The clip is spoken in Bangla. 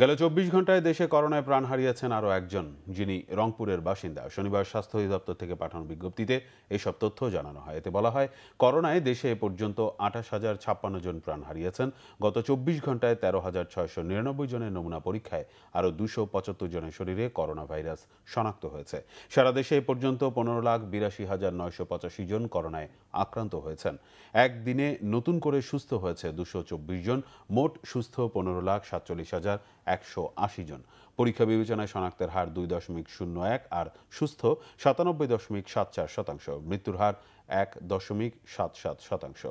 গেল চব্বিশ ঘন্টায় দেশে করোনায় প্রাণ হারিয়েছেন আরও একজন যিনি রংপুরের বাসিন্দা শনিবার স্বাস্থ্য অধিদপ্তর থেকে পাঠানো বিজ্ঞপ্তিতে এইসব তথ্য জানানো হয় এতে বলা হয় করোনায় দেশে এ পর্যন্ত আঠাশ হাজার ছাপ্পান্ন জন প্রাণ হারিয়েছেন গত চব্বিশ ঘন্টায় তেরো হাজার ছয়শো নিরানব্বই জনের নমুনা পরীক্ষায় আরও দুশো পঁচাত্তর জনের শরীরে করোনা ভাইরাস শনাক্ত হয়েছে সারা দেশে এ পর্যন্ত পনেরো লাখ বিরাশি হাজার নয়শো পঁচাশি জন করোনায় আক্রান্ত হয়েছেন একদিনে নতুন করে সুস্থ হয়েছে দুশো চব্বিশ জন মোট সুস্থ পনেরো লাখ সাতচল্লিশ হাজার একশো আশি জন পরীক্ষা বিবেচনায় শনাক্তের হার দুই দশমিক শূন্য এক আর সুস্থ সাতানব্বই দশমিক সাত চার শতাংশ মৃত্যুর হার এক দশমিক সাত সাত শতাংশ